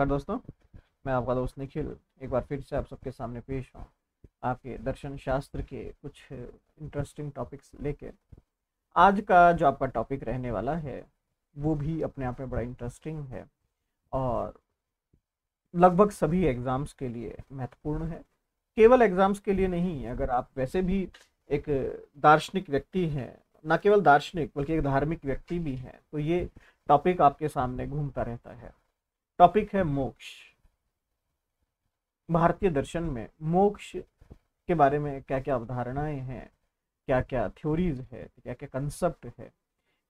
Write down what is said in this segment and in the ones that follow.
नमस्कार दोस्तों मैं आपका दोस्त निखिल एक बार फिर से आप सबके सामने पेश हूँ आपके दर्शन शास्त्र के कुछ इंटरेस्टिंग टॉपिक्स लेके आज का जो आपका टॉपिक रहने वाला है वो भी अपने आप में बड़ा इंटरेस्टिंग है और लगभग सभी एग्ज़ाम्स के लिए महत्वपूर्ण है केवल एग्ज़ाम्स के लिए नहीं अगर आप वैसे भी एक दार्शनिक व्यक्ति हैं ना केवल दार्शनिक बल्कि एक धार्मिक व्यक्ति भी हैं तो ये टॉपिक आपके सामने घूमता रहता है टॉपिक है मोक्ष भारतीय दर्शन में मोक्ष के बारे में क्या क्या अवधारणाएं हैं क्या क्या थ्योरीज है क्या क्या कंसेप्ट है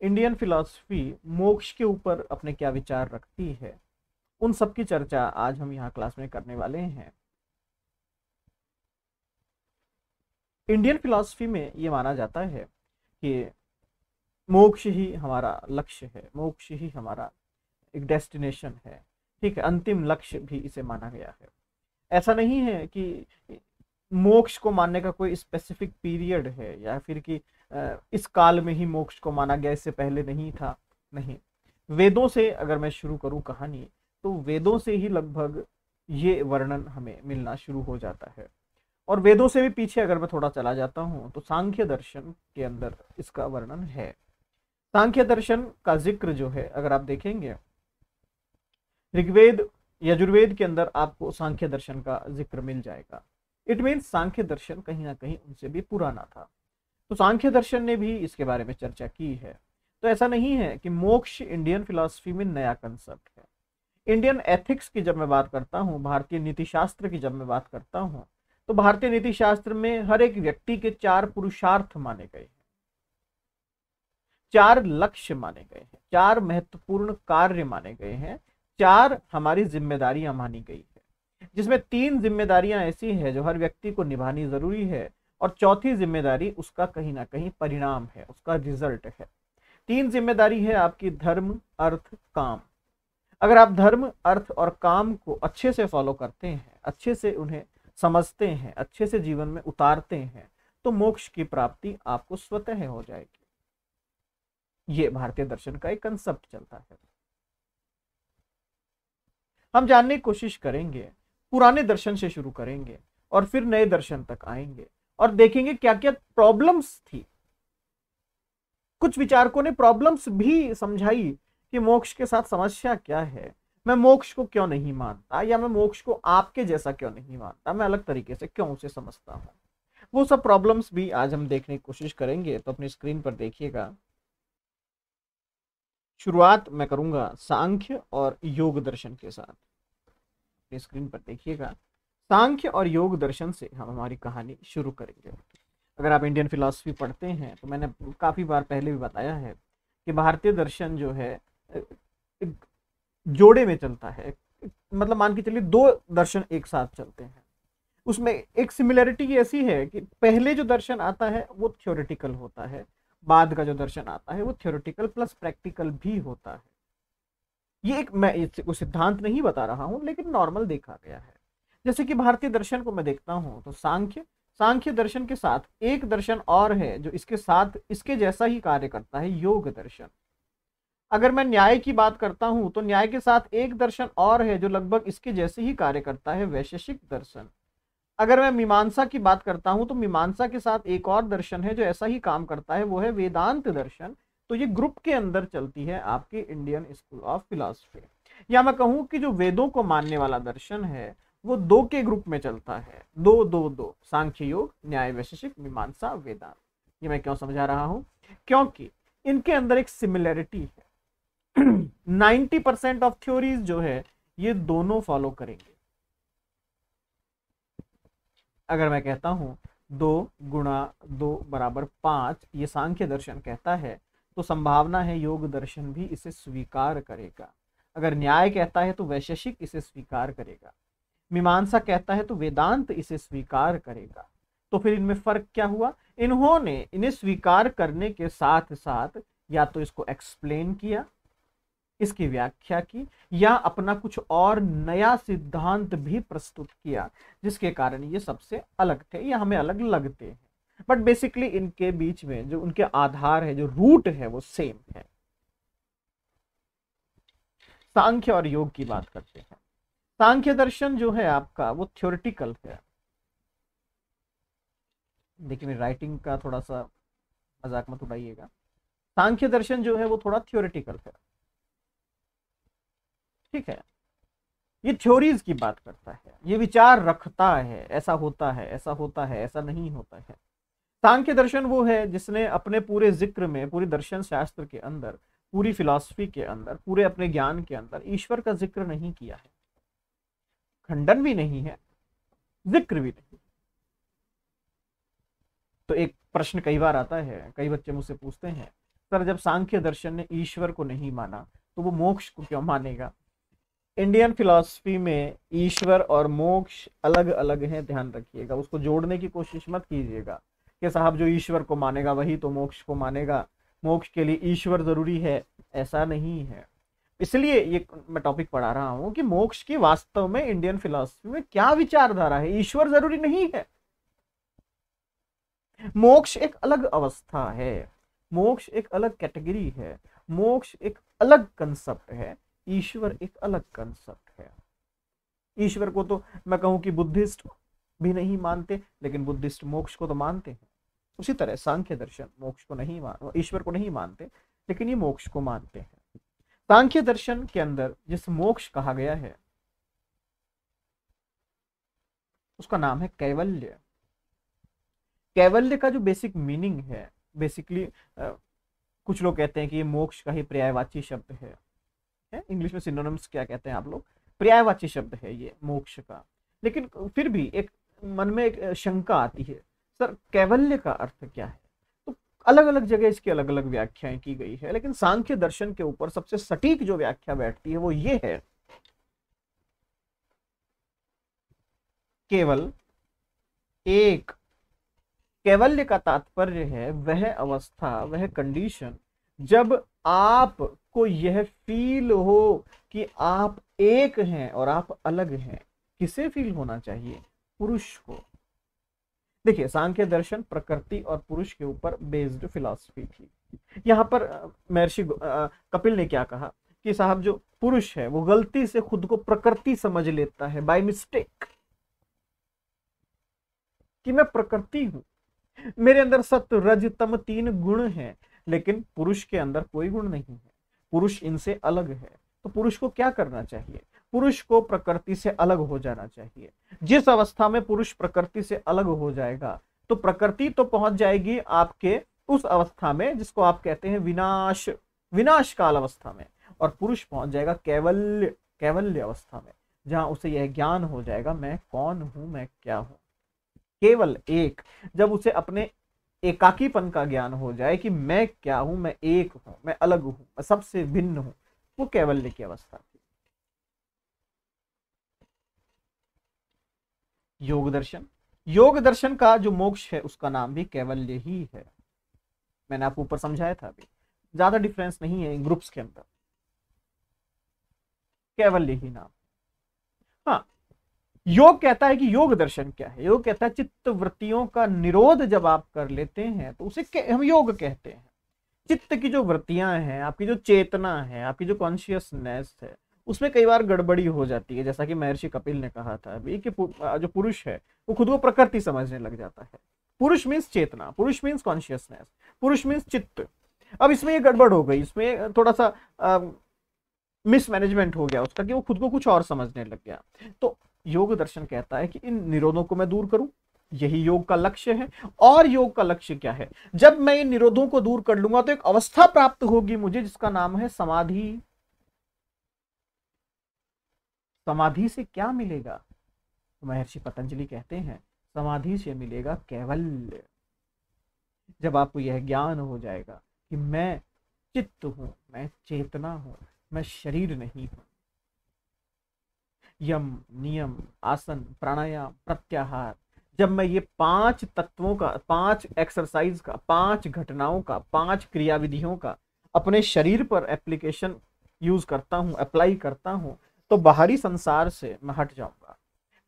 इंडियन फिलॉसफी मोक्ष के ऊपर अपने क्या विचार रखती है उन सब की चर्चा आज हम यहाँ क्लास में करने वाले हैं इंडियन फिलॉसफी में ये माना जाता है कि मोक्ष ही हमारा लक्ष्य है मोक्ष ही हमारा एक डेस्टिनेशन है ठीक है अंतिम लक्ष्य भी इसे माना गया है ऐसा नहीं है कि मोक्ष को मानने का कोई स्पेसिफिक पीरियड है या फिर कि इस काल में ही मोक्ष को माना गया इससे पहले नहीं था नहीं वेदों से अगर मैं शुरू करूं कहानी तो वेदों से ही लगभग ये वर्णन हमें मिलना शुरू हो जाता है और वेदों से भी पीछे अगर मैं थोड़ा चला जाता हूँ तो सांख्य दर्शन के अंदर इसका वर्णन है सांख्य दर्शन का जिक्र जो है अगर आप देखेंगे ऋग्वेद यजुर्वेद के अंदर आपको सांख्य दर्शन का जिक्र मिल जाएगा इट मीन सांख्य दर्शन कहीं ना कहीं उनसे भी पुराना था तो सांख्य दर्शन ने भी इसके बारे में चर्चा की है तो ऐसा नहीं है कि मोक्ष इंडियन फिलोसफी में नया कंसेप्ट है इंडियन एथिक्स की जब मैं बात करता हूँ भारतीय नीति शास्त्र की जब मैं बात करता हूँ तो भारतीय नीति शास्त्र में हर एक व्यक्ति के चार पुरुषार्थ माने गए हैं चार लक्ष्य माने गए हैं चार महत्वपूर्ण कार्य माने गए हैं चार हमारी जिम्मेदारियां मानी गई है जिसमें तीन जिम्मेदारियां ऐसी है जो हर व्यक्ति को निभानी जरूरी है और चौथी जिम्मेदारी उसका कहीं ना कहीं परिणाम है उसका रिजल्ट है तीन जिम्मेदारी है आपकी धर्म अर्थ काम अगर आप धर्म अर्थ और काम को अच्छे से फॉलो करते हैं अच्छे से उन्हें समझते हैं अच्छे से जीवन में उतारते हैं तो मोक्ष की प्राप्ति आपको स्वतः हो जाएगी ये भारतीय दर्शन का एक कंसेप्ट चलता है हम जानने की कोशिश करेंगे पुराने दर्शन से शुरू करेंगे और फिर नए दर्शन तक आएंगे और देखेंगे क्या क्या प्रॉब्लम्स थी कुछ विचारकों ने प्रॉब्लम्स भी समझाई कि मोक्ष के साथ समस्या क्या है मैं मोक्ष को क्यों नहीं मानता या मैं मोक्ष को आपके जैसा क्यों नहीं मानता मैं अलग तरीके से क्यों उसे समझता हूँ वो सब प्रॉब्लम्स भी आज हम देखने की कोशिश करेंगे तो अपनी स्क्रीन पर देखिएगा शुरुआत मैं करूंगा सांख्य और योग दर्शन के साथ स्क्रीन पर देखिएगा सांख्य और योग दर्शन से हम हमारी कहानी शुरू करेंगे अगर आप इंडियन फिलासफी पढ़ते हैं तो मैंने काफ़ी बार पहले भी बताया है कि भारतीय दर्शन जो है जोड़े में चलता है मतलब मान के चलिए दो दर्शन एक साथ चलते हैं उसमें एक सिमिलैरिटी ऐसी है कि पहले जो दर्शन आता है वो थ्योरेटिकल होता है बाद का जो दर्शन आता है वो थियोरिटिकल प्लस प्रैक्टिकल भी होता है ये एक मैं वो सिद्धांत नहीं बता रहा हूँ लेकिन नॉर्मल देखा गया है जैसे कि भारतीय दर्शन को मैं देखता हूँ तो सांख्य सांख्य दर्शन के साथ एक दर्शन और है जो इसके साथ इसके जैसा ही कार्य करता है योग दर्शन अगर मैं न्याय की बात करता हूँ तो न्याय के साथ एक दर्शन और है जो लगभग इसके जैसे ही कार्य करता है वैशेषिक दर्शन अगर मैं मीमांसा की बात करता हूं तो मीमांसा के साथ एक और दर्शन है जो ऐसा ही काम करता है वो है वेदांत दर्शन तो ये ग्रुप के अंदर चलती है आपकी इंडियन स्कूल ऑफ फिलोसफी या मैं कहूँ कि जो वेदों को मानने वाला दर्शन है वो दो के ग्रुप में चलता है दो दो दो सांख्य योग न्याय वैशेषिक मीमांसा वेदांत ये मैं क्यों समझा रहा हूं क्योंकि इनके अंदर एक सिमिलैरिटी है नाइन्टी परसेंट ऑफ थ्योरीज जो है ये दोनों फॉलो करेंगे अगर मैं कहता हूँ दो गुणा दो बराबर पाँच ये सांख्य दर्शन कहता है तो संभावना है योग दर्शन भी इसे स्वीकार करेगा अगर न्याय कहता है तो वैशेषिक इसे स्वीकार करेगा मीमांसा कहता है तो वेदांत इसे स्वीकार करेगा तो फिर इनमें फर्क क्या हुआ इन्होंने इन्हें स्वीकार करने के साथ साथ या तो इसको एक्सप्लेन किया इसकी व्याख्या की या अपना कुछ और नया सिद्धांत भी प्रस्तुत किया जिसके कारण ये सबसे अलग थे या हमें अलग लगते हैं बट बेसिकली इनके बीच में जो उनके आधार है जो रूट है वो सेम है सांख्य और योग की बात करते हैं सांख्य दर्शन जो है आपका वो थ्योरिटिकल है देखिए मेरी राइटिंग का थोड़ा सा मजाक मत उड़ाइएगा सांख्य दर्शन जो है वो थोड़ा थ्योरिटिकल है ठीक है ये थ्योरीज की बात करता है ये विचार रखता है ऐसा होता है ऐसा होता है ऐसा नहीं होता है सांख्य दर्शन वो है जिसने अपने पूरे जिक्र में पूरे दर्शन शास्त्र के अंदर पूरी फिलॉसफी के अंदर पूरे अपने ज्ञान के अंदर ईश्वर का जिक्र नहीं किया है खंडन भी नहीं है जिक्र भी नहीं तो एक प्रश्न कई बार आता है कई बच्चे मुझसे पूछते हैं सर जब सांख्य दर्शन ने ईश्वर को नहीं माना तो वो मोक्ष को क्यों मानेगा इंडियन फिलॉसफी में ईश्वर और मोक्ष अलग अलग हैं ध्यान रखिएगा उसको जोड़ने की कोशिश मत कीजिएगा कि साहब जो ईश्वर को मानेगा वही तो मोक्ष को मानेगा मोक्ष के लिए ईश्वर ज़रूरी है ऐसा नहीं है इसलिए ये मैं टॉपिक पढ़ा रहा हूँ कि मोक्ष की वास्तव में इंडियन फिलॉसफी में क्या विचारधारा है ईश्वर ज़रूरी नहीं है मोक्ष एक अलग अवस्था है मोक्ष एक अलग कैटेगरी है मोक्ष एक अलग कंसेप्ट है ईश्वर एक अलग कंसेप्ट है ईश्वर को तो मैं कहूं कि बुद्धिस्ट भी नहीं मानते लेकिन बुद्धिस्ट मोक्ष को तो मानते हैं उसी तरह सांख्य दर्शन मोक्ष को नहीं मान ईश्वर को नहीं मानते लेकिन ये मोक्ष को मानते हैं सांख्य दर्शन के अंदर जिस मोक्ष कहा गया है उसका नाम है कैवल्य कैवल्य का जो बेसिक मीनिंग है बेसिकली कुछ लोग कहते हैं कि ये मोक्ष का ही पर्यायवाची शब्द है है इंग्लिश में सिनोनिम्स क्या कहते हैं आप लोग पर्यायवाची शब्द है ये मोक्ष का लेकिन फिर भी एक मन में एक शंका आती है सर कैवल्य का अर्थ क्या है तो अलग अलग जगह इसकी अलग अलग व्याख्याएं की गई है लेकिन सांख्य दर्शन के ऊपर सबसे सटीक जो व्याख्या बैठती है वो ये है केवल एक कैवल्य का तात्पर्य है वह अवस्था वह कंडीशन जब आप आपको यह फील हो कि आप एक हैं और आप अलग हैं किसे फील होना चाहिए पुरुष को देखिए सांख्य दर्शन प्रकृति और पुरुष के ऊपर बेस्ड फिलॉसफी थी यहां पर महर्षि कपिल ने क्या कहा कि साहब जो पुरुष है वो गलती से खुद को प्रकृति समझ लेता है बाय मिस्टेक कि मैं प्रकृति हूं मेरे अंदर सत्य रज तम तीन गुण हैं लेकिन पुरुष के अंदर कोई गुण नहीं है पुरुष इनसे अलग है तो पुरुष को क्या करना चाहिए पुरुष को प्रकृति से अलग हो जाना चाहिए जिस अवस्था में पुरुष प्रकृति से अलग हो जाएगा तो प्रकृति तो पहुंच जाएगी आपके उस अवस्था में जिसको आप कहते हैं विनाश विनाश काल अवस्था में और पुरुष पहुंच जाएगा कैवल्य कैवल्य अवस्था में जहां उसे यह ज्ञान हो जाएगा मैं कौन हूं मैं क्या हूं केवल एक जब उसे अपने एकाकीपन का ज्ञान हो जाए कि मैं क्या हूं मैं एक हूं मैं अलग हूं मैं सबसे भिन्न हूं वो कैवल्य की अवस्था थी योग दर्शन योग दर्शन का जो मोक्ष है उसका नाम भी कैवल्य ही है मैंने आपको ऊपर समझाया था अभी ज्यादा डिफरेंस नहीं है ग्रुप्स के अंदर कैवल्य ही नाम हाँ योग कहता है कि योग दर्शन क्या है योग कहता है चित्त वृत्तियों का निरोध जब आप कर लेते हैं तो उसे हम योग कहते हैं चित्त की जो वृत्तियां हैं आपकी जो चेतना है आपकी जो कॉन्शियसनेस है उसमें कई बार गड़बड़ी हो जाती है जैसा कि महर्षि कपिल ने कहा था अभी कि जो पुरुष है वो खुद को प्रकृति समझने लग जाता है पुरुष मीन्स चेतना पुरुष मीन्स कॉन्शियसनेस पुरुष मीन्स चित्त अब इसमें ये गड़बड़ हो गई इसमें थोड़ा सा मिसमैनेजमेंट हो गया उसका कि वो खुद को कुछ और समझने लग गया तो योग दर्शन कहता है कि इन निरोधों को मैं दूर करूं यही योग का लक्ष्य है और योग का लक्ष्य क्या है जब मैं इन निरोधों को दूर कर लूंगा तो एक अवस्था प्राप्त होगी मुझे जिसका नाम है समाधि समाधि से क्या मिलेगा तो महर्षि पतंजलि कहते हैं समाधि से मिलेगा कैवल्य जब आपको यह ज्ञान हो जाएगा कि मैं चित्त हूं मैं चेतना हूं मैं शरीर नहीं हूं यम नियम आसन प्राणायाम प्रत्याहार जब मैं ये पांच तत्वों का पांच एक्सरसाइज का पांच घटनाओं का पांच क्रियाविधियों का अपने शरीर पर एप्लीकेशन यूज करता हूँ अप्लाई करता हूँ तो बाहरी संसार से मैं हट जाऊंगा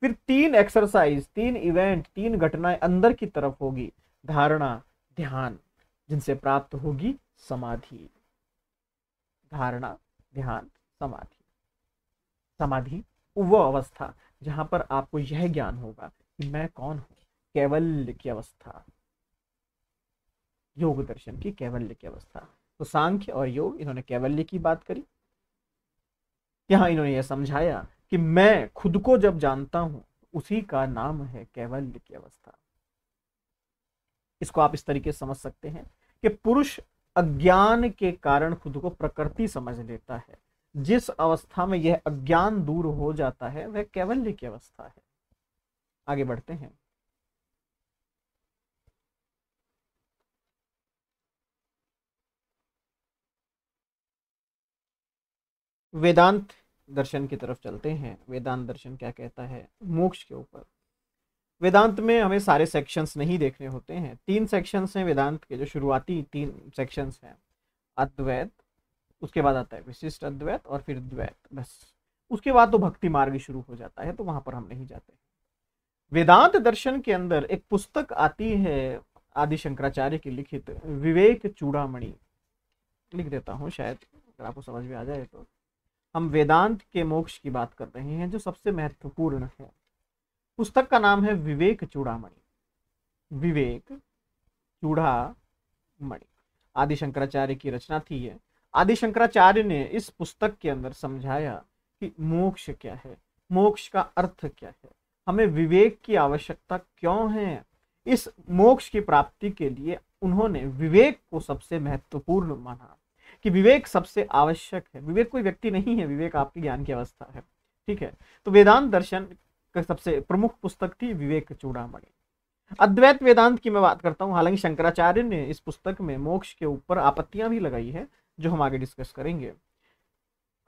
फिर तीन एक्सरसाइज तीन इवेंट तीन घटनाएं अंदर की तरफ होगी धारणा ध्यान जिनसे प्राप्त होगी समाधि धारणा ध्यान समाधि समाधि वो अवस्था जहां पर आपको यह ज्ञान होगा कि मैं कौन हूं कैवल्य की अवस्था योग दर्शन की कैवल्य की अवस्था तो सांख्य और योग इन्होंने कैवल्य की बात करी यहां इन्होंने यह समझाया कि मैं खुद को जब जानता हूं उसी का नाम है कैवल्य की अवस्था इसको आप इस तरीके से समझ सकते हैं कि पुरुष अज्ञान के कारण खुद को प्रकृति समझ लेता है जिस अवस्था में यह अज्ञान दूर हो जाता है वह कैवल्य की अवस्था है आगे बढ़ते हैं वेदांत दर्शन की तरफ चलते हैं वेदांत दर्शन क्या कहता है मोक्ष के ऊपर वेदांत में हमें सारे सेक्शंस नहीं देखने होते हैं तीन सेक्शंस हैं वेदांत के जो शुरुआती तीन सेक्शंस हैं अद्वैत उसके बाद आता है विशिष्ट अद्वैत और फिर द्वैत बस उसके बाद तो भक्ति मार्ग शुरू हो जाता है तो वहां पर हम नहीं जाते वेदांत दर्शन के अंदर एक पुस्तक आती है आदि शंकराचार्य की लिखित विवेक चूड़ामणि लिख देता हूँ शायद अगर आपको समझ में आ जाए तो हम वेदांत के मोक्ष की बात कर रहे हैं जो सबसे महत्वपूर्ण है पुस्तक का नाम है विवेक चूड़ामणि विवेक चूड़ामणि आदि शंकराचार्य की रचना थी है आदि शंकराचार्य ने इस पुस्तक के अंदर समझाया कि मोक्ष क्या है मोक्ष का अर्थ क्या है हमें विवेक की आवश्यकता क्यों है इस मोक्ष की प्राप्ति के लिए उन्होंने विवेक को सबसे महत्वपूर्ण माना कि विवेक सबसे आवश्यक है विवेक कोई व्यक्ति नहीं है विवेक आपकी ज्ञान की अवस्था है ठीक है तो वेदांत दर्शन का सबसे प्रमुख पुस्तक थी विवेक चूड़ामणि अद्वैत वेदांत की मैं बात करता हूँ हालांकि शंकराचार्य ने इस पुस्तक में मोक्ष के ऊपर आपत्तियां भी लगाई है जो हम आगे डिस्कस करेंगे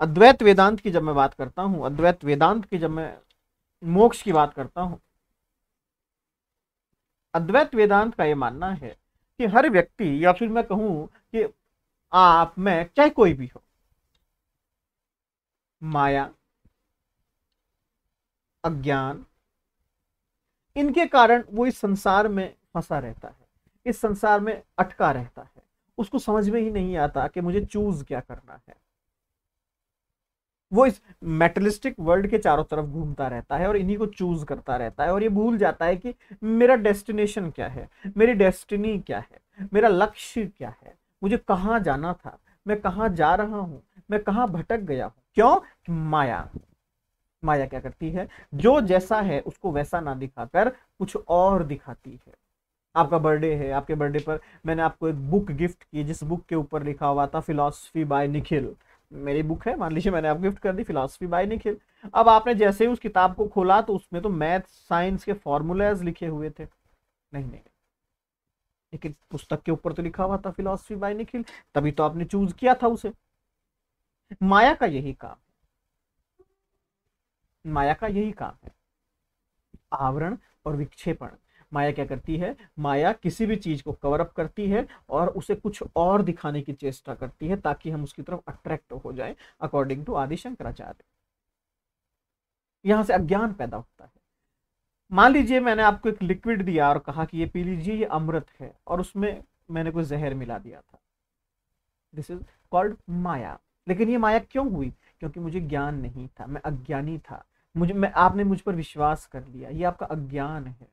अद्वैत वेदांत की जब मैं बात करता हूं अद्वैत वेदांत की जब मैं मोक्ष की बात करता हूं अद्वैत वेदांत का यह मानना है कि हर व्यक्ति या फिर मैं कहूं कि आप मैं चाहे कोई भी हो माया अज्ञान इनके कारण वो इस संसार में फंसा रहता है इस संसार में अटका रहता है उसको समझ में ही नहीं आता कि मुझे चूज क्या करना है वो इस मेटलिस्टिक वर्ल्ड के चारों तरफ घूमता रहता है और इन्हीं को चूज करता रहता है और ये भूल जाता है कि मेरा डेस्टिनेशन क्या है मेरी डेस्टिनी क्या है मेरा लक्ष्य क्या है मुझे कहाँ जाना था मैं कहाँ जा रहा हूँ मैं कहाँ भटक गया हूँ क्यों माया माया क्या करती है जो जैसा है उसको वैसा ना दिखाकर कुछ और दिखाती है आपका बर्थडे है आपके बर्थडे पर मैंने आपको एक बुक गिफ्ट की जिस बुक के ऊपर लिखा हुआ था फिलासफी बाय निखिल मेरी बुक है मान लीजिए मैंने आप गिफ्ट कर दी फिलासफी बाय निखिल अब आपने जैसे ही उस किताब को खोला तो उसमें तो मैथ साइंस के फॉर्मूलाज लिखे हुए थे नहीं नहीं लेकिन पुस्तक के ऊपर तो लिखा हुआ था फिलोसफी बाय निखिल तभी तो आपने चूज किया था उसे माया का यही काम है माया का यही काम है आवरण और विक्षेपण माया क्या करती है माया किसी भी चीज़ को कवर अप करती है और उसे कुछ और दिखाने की चेष्टा करती है ताकि हम उसकी तरफ अट्रैक्ट हो जाए अकॉर्डिंग टू आदि शंकराचार्य यहां से अज्ञान पैदा होता है मान लीजिए मैंने आपको एक लिक्विड दिया और कहा कि ये पी लीजिए ये अमृत है और उसमें मैंने कोई जहर मिला दिया था दिस इज कॉल्ड माया लेकिन ये माया क्यों हुई क्योंकि मुझे ज्ञान नहीं था मैं अज्ञानी था मुझे मैं आपने मुझ पर विश्वास कर लिया ये आपका अज्ञान है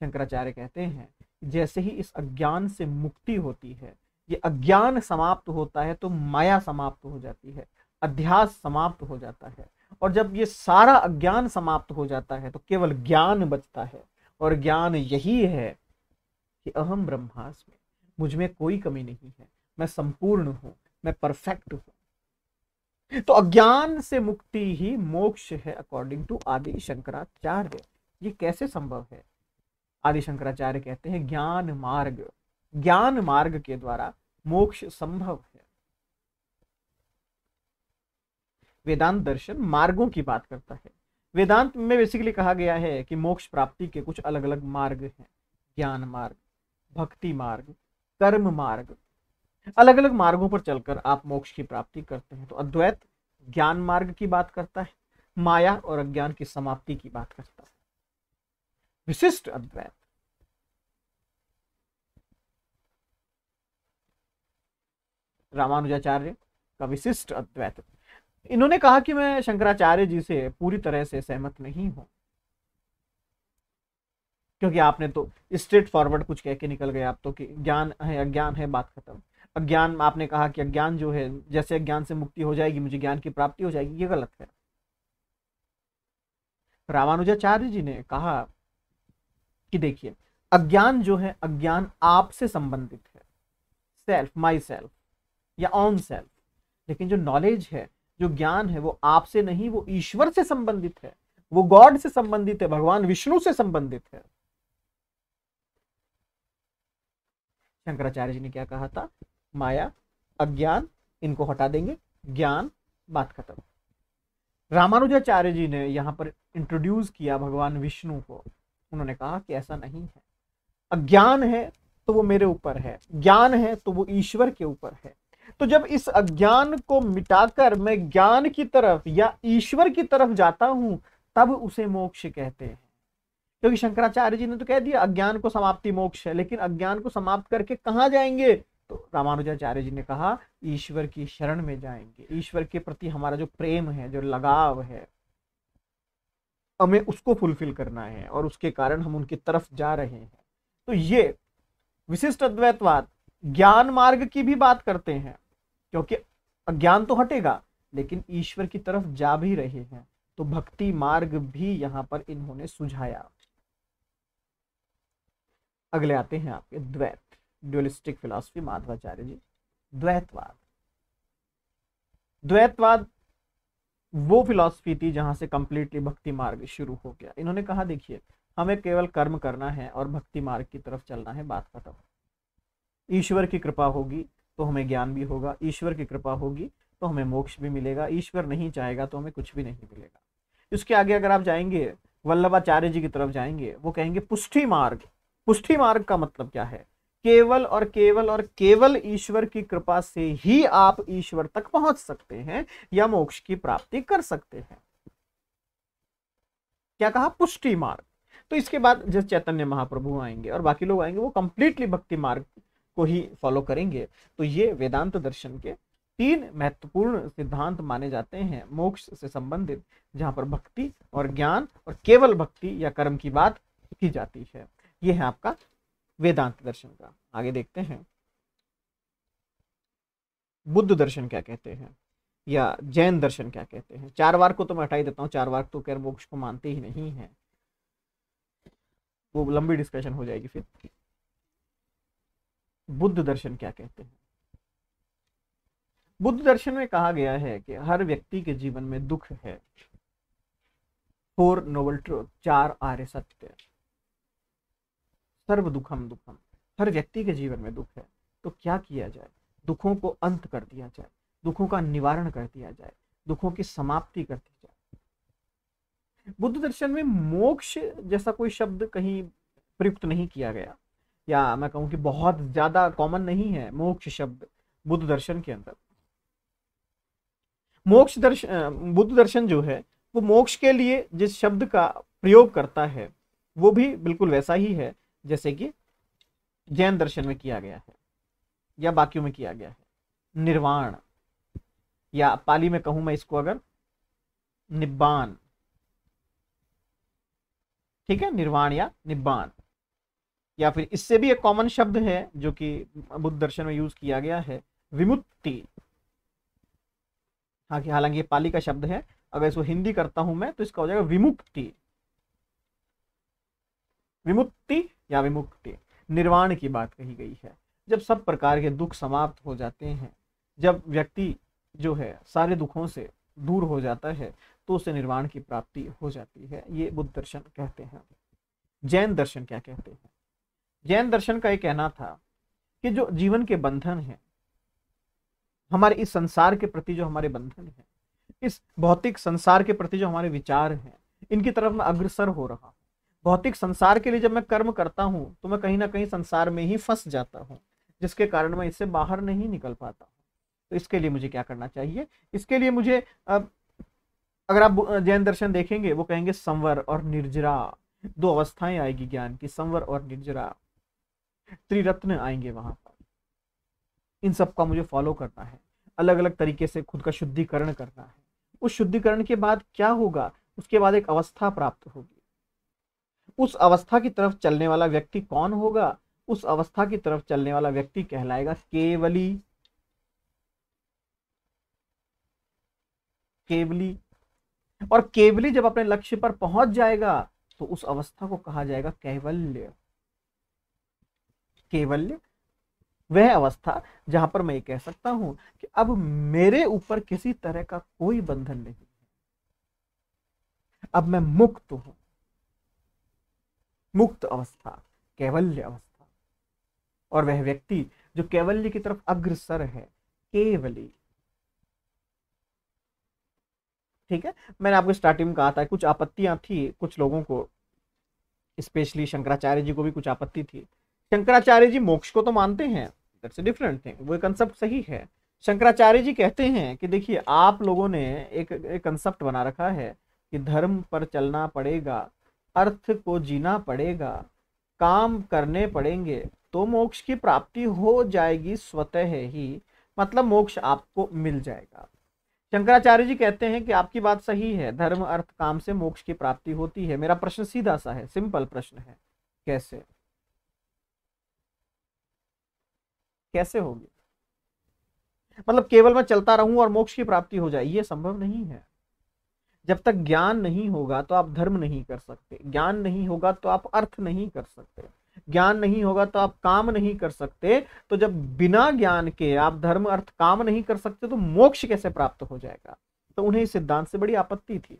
शंकराचार्य कहते हैं जैसे ही इस अज्ञान से मुक्ति होती है ये अज्ञान समाप्त होता है तो माया समाप्त हो जाती है अध्यास समाप्त हो जाता है और जब ये सारा अज्ञान समाप्त हो जाता है तो केवल ज्ञान बचता है और ज्ञान यही है कि अहम ब्रह्मास्मि मुझ में कोई कमी नहीं है मैं संपूर्ण हूँ मैं परफेक्ट हूँ तो अज्ञान से मुक्ति ही मोक्ष है अकॉर्डिंग टू आदि शंकराचार्य ये कैसे संभव है आदि शंकराचार्य कहते हैं ज्ञान मार्ग ज्ञान मार्ग के द्वारा मोक्ष संभव है वेदांत दर्शन मार्गों की बात करता है वेदांत में बेसिकली कहा गया है कि मोक्ष प्राप्ति के कुछ अलग अलग मार्ग हैं ज्ञान मार्ग भक्ति मार्ग कर्म मार्ग अलग अलग मार्गों पर चलकर आप मोक्ष की प्राप्ति करते हैं तो अद्वैत ज्ञान मार्ग की बात करता है माया और अज्ञान की समाप्ति की बात करता है विशिष्ट अद्वैत रामानुजाचार्य का विशिष्ट अद्वैत इन्होंने कहा कि मैं शंकराचार्य जी से पूरी तरह से सहमत नहीं हूं क्योंकि आपने तो स्ट्रेट फॉरवर्ड कुछ कह के निकल गए आप तो कि ज्ञान है अज्ञान है बात खत्म अज्ञान आपने कहा कि अज्ञान जो है जैसे अज्ञान से मुक्ति हो जाएगी मुझे ज्ञान की प्राप्ति हो जाएगी ये गलत है रामानुजाचार्य जी ने कहा कि देखिए अज्ञान जो है अज्ञान आपसे संबंधित है सेल्फ माई सेल्फ या ऑन सेल्फ लेकिन जो नॉलेज है जो ज्ञान है वो आपसे नहीं वो ईश्वर से संबंधित है वो गॉड से संबंधित है भगवान विष्णु से संबंधित है शंकराचार्य जी ने क्या कहा था माया अज्ञान इनको हटा देंगे ज्ञान बात खत्म रामानुजाचार्य जी ने यहां पर इंट्रोड्यूस किया भगवान विष्णु को उन्होंने कहा कि ऐसा नहीं है अज्ञान है तो वो मेरे ऊपर है ज्ञान है तो वो ईश्वर के ऊपर है तो जब इस अज्ञान को मिटाकर मैं ज्ञान की तरफ या ईश्वर की तरफ जाता हूं तब उसे मोक्ष कहते हैं क्योंकि शंकराचार्य जी ने तो कह दिया अज्ञान को समाप्ति मोक्ष है लेकिन अज्ञान को समाप्त करके कहाँ जाएंगे तो रामानुजाचार्य जी ने कहा ईश्वर की शरण में जाएंगे ईश्वर के प्रति हमारा जो प्रेम है जो लगाव है हमें उसको फुलफिल करना है और उसके कारण हम उनकी तरफ जा रहे हैं तो ये विशिष्ट अद्वैतवाद ज्ञान मार्ग की भी बात करते हैं क्योंकि अज्ञान तो हटेगा लेकिन ईश्वर की तरफ जा भी रहे हैं तो भक्ति मार्ग भी यहां पर इन्होंने सुझाया अगले आते हैं आपके द्वैत ड्यूलिस्टिक फिलोसफी माधवाचार्य जी द्वैतवाद द्वैतवाद वो फिलॉसफी थी जहाँ से कम्प्लीटली भक्ति मार्ग शुरू हो गया इन्होंने कहा देखिए हमें केवल कर्म करना है और भक्ति मार्ग की तरफ चलना है बात खत्म ईश्वर की कृपा होगी तो हमें ज्ञान भी होगा ईश्वर की कृपा होगी तो हमें मोक्ष भी मिलेगा ईश्वर नहीं चाहेगा तो हमें कुछ भी नहीं मिलेगा इसके आगे अगर आप जाएंगे वल्लभाचार्य जी की तरफ जाएंगे वो कहेंगे पुष्टि मार्ग पुष्टि मार्ग का मतलब क्या है केवल और केवल और केवल ईश्वर की कृपा से ही आप ईश्वर तक पहुंच सकते हैं या मोक्ष की प्राप्ति कर सकते हैं क्या कहा पुष्टि मार्ग तो इसके बाद जब चैतन्य महाप्रभु आएंगे और बाकी लोग आएंगे वो कंप्लीटली भक्ति मार्ग को ही फॉलो करेंगे तो ये वेदांत दर्शन के तीन महत्वपूर्ण सिद्धांत माने जाते हैं मोक्ष से संबंधित जहां पर भक्ति और ज्ञान और केवल भक्ति या कर्म की बात की जाती है ये है आपका वेदांत दर्शन का आगे देखते हैं बुद्ध दर्शन क्या कहते हैं या जैन दर्शन क्या कहते हैं चार वार को तो मैं हटाई देता हूँ चार वार तो कैर मोक्ष को मानते ही नहीं है वो लंबी डिस्कशन हो जाएगी फिर बुद्ध दर्शन क्या कहते हैं बुद्ध दर्शन में कहा गया है कि हर व्यक्ति के जीवन में दुख है फोर नोबल ट्रूथ चार आर्य सत्य सर्व दुखम दुखम हर व्यक्ति के जीवन में दुख है तो क्या किया जाए दुखों को अंत कर दिया जाए दुखों का निवारण कर दिया जाए दुखों की समाप्ति कर दी जाए बुद्ध दर्शन में मोक्ष जैसा कोई शब्द कहीं प्रयुक्त नहीं किया गया या मैं कहूं कि बहुत ज्यादा कॉमन नहीं है मोक्ष शब्द बुद्ध दर्शन के अंदर मोक्ष दर्शन बुद्ध दर्शन जो है वो मोक्ष के लिए जिस शब्द का प्रयोग करता है वो भी बिल्कुल वैसा ही है जैसे कि जैन दर्शन में किया गया है या बाकियों में किया गया है निर्वाण या पाली में कहूं मैं इसको अगर निब्बान ठीक है निर्वाण या निब्बान या फिर इससे भी एक कॉमन शब्द है जो कि बुद्ध दर्शन में यूज किया गया है विमुक्ति हाँ हालांकि ये पाली का शब्द है अगर इसको हिंदी करता हूं मैं तो इसका हो जाएगा विमुक्ति विमुक्ति या विमुक्ति निर्वाण की बात कही गई है जब सब प्रकार के दुख समाप्त हो जाते हैं जब व्यक्ति जो है सारे दुखों से दूर हो जाता है तो उसे निर्वाण की प्राप्ति हो जाती है ये बुद्ध दर्शन कहते हैं जैन दर्शन क्या कहते हैं जैन दर्शन का ये कहना था कि जो जीवन के बंधन है हमारे इस संसार के प्रति जो हमारे बंधन है इस भौतिक संसार के प्रति जो हमारे विचार हैं इनकी तरफ मैं अग्रसर हो रहा भौतिक संसार के लिए जब मैं कर्म करता हूँ तो मैं कहीं ना कहीं संसार में ही फंस जाता हूँ जिसके कारण मैं इससे बाहर नहीं निकल पाता तो इसके लिए मुझे क्या करना चाहिए इसके लिए मुझे अब अगर आप जैन दर्शन देखेंगे वो कहेंगे संवर और निर्जरा दो अवस्थाएं आएगी ज्ञान की संवर और निर्जरा त्रिरत्न आएंगे वहां पर इन सब का मुझे फॉलो करना है अलग अलग तरीके से खुद का शुद्धिकरण करना है उस शुद्धिकरण के बाद क्या होगा उसके बाद एक अवस्था प्राप्त होगी उस अवस्था की तरफ चलने वाला व्यक्ति कौन होगा उस अवस्था की तरफ चलने वाला व्यक्ति कहलाएगा केवली केवली और केवली जब अपने लक्ष्य पर पहुंच जाएगा तो उस अवस्था को कहा जाएगा कैवल्य केवल्य वह अवस्था जहां पर मैं ये कह सकता हूं कि अब मेरे ऊपर किसी तरह का कोई बंधन नहीं है अब मैं मुक्त हूं मुक्त अवस्था कैवल्य अवस्था और वह व्यक्ति जो कैवल्य की तरफ अग्रसर है केवली ठीक है मैंने आपको स्टार्टिंग में कहा था कुछ आपत्तियां थी कुछ लोगों को स्पेशली शंकराचार्य जी को भी कुछ आपत्ति थी शंकराचार्य जी मोक्ष को तो मानते हैं दैट्स डिफरेंट थिंग वो कंसेप्ट सही है शंकराचार्य जी कहते हैं कि देखिए आप लोगों ने एक कंसेप्ट बना रखा है कि धर्म पर चलना पड़ेगा अर्थ को जीना पड़ेगा काम करने पड़ेंगे तो मोक्ष की प्राप्ति हो जाएगी स्वतः ही मतलब मोक्ष आपको मिल जाएगा शंकराचार्य जी कहते हैं कि आपकी बात सही है धर्म अर्थ काम से मोक्ष की प्राप्ति होती है मेरा प्रश्न सीधा सा है सिंपल प्रश्न है कैसे कैसे होगी मतलब केवल मैं चलता रहूं और मोक्ष की प्राप्ति हो जाए ये संभव नहीं है जब तक ज्ञान नहीं होगा तो आप धर्म नहीं कर सकते ज्ञान नहीं होगा तो आप अर्थ नहीं कर सकते ज्ञान नहीं होगा तो आप काम नहीं कर सकते तो जब बिना ज्ञान के आप धर्म अर्थ काम नहीं कर सकते तो मोक्ष कैसे प्राप्त हो जाएगा तो उन्हें इस सिद्धांत से बड़ी आपत्ति थी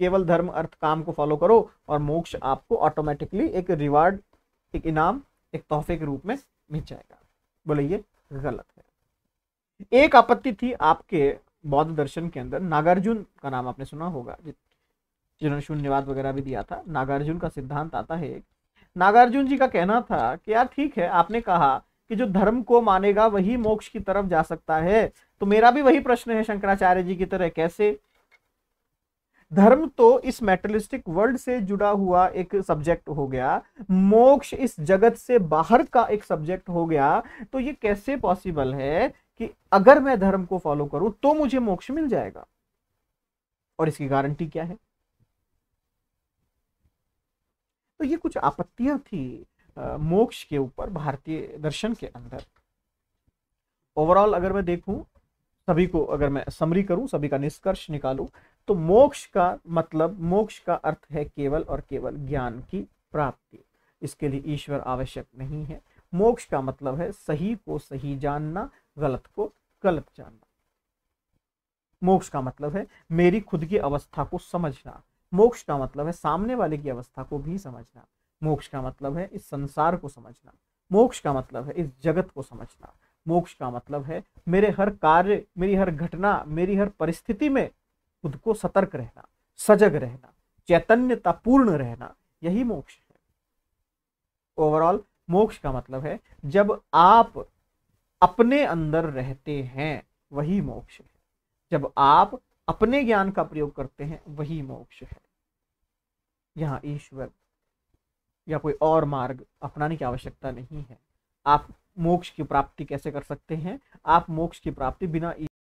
केवल धर्म अर्थ काम को फॉलो करो और मोक्ष आपको ऑटोमेटिकली एक रिवार्ड एक इनाम एक तोहफे के रूप में मिल जाएगा बोले ये गलत है एक आपत्ति थी आपके बौद्ध दर्शन के अंदर नागार्जुन का नाम आपने सुना होगा जिन्होंने शून्यवाद वगैरह भी दिया था नागार्जुन का सिद्धांत आता है नागार्जुन जी का कहना था कि यार ठीक है आपने कहा कि जो धर्म को मानेगा वही मोक्ष की तरफ जा सकता है तो मेरा भी वही प्रश्न है शंकराचार्य जी की तरह कैसे धर्म तो इस मेटलिस्टिक वर्ल्ड से जुड़ा हुआ एक सब्जेक्ट हो गया मोक्ष इस जगत से बाहर का एक सब्जेक्ट हो गया तो ये कैसे पॉसिबल है कि अगर मैं धर्म को फॉलो करूं तो मुझे मोक्ष मिल जाएगा और इसकी गारंटी क्या है तो ये कुछ आपत्तियां थी आ, मोक्ष के ऊपर भारतीय दर्शन के अंदर ओवरऑल अगर मैं देखूं सभी को अगर मैं समरी करूं सभी का निष्कर्ष निकालूं तो मोक्ष का मतलब मोक्ष का अर्थ है केवल और केवल ज्ञान की प्राप्ति इसके लिए ईश्वर आवश्यक नहीं है मोक्ष का मतलब है सही को सही जानना गलत को गलत जानना मोक्ष का मतलब है मेरी खुद की अवस्था को समझना मोक्ष का मतलब है सामने वाले की अवस्था को भी समझना मोक्ष का मतलब है इस संसार को समझना मोक्ष का मतलब है इस जगत को समझना मोक्ष का मतलब है मेरे हर कार्य मेरी हर घटना मेरी हर परिस्थिति में खुद को सतर्क रहना सजग रहना चैतन्यतापूर्ण रहना यही मोक्ष है ओवरऑल मोक्ष का मतलब है जब आप अपने अंदर रहते हैं वही मोक्ष है जब आप अपने ज्ञान का प्रयोग करते हैं वही मोक्ष है यहाँ ईश्वर या कोई और मार्ग अपनाने की आवश्यकता नहीं है आप मोक्ष की प्राप्ति कैसे कर सकते हैं आप मोक्ष की प्राप्ति बिना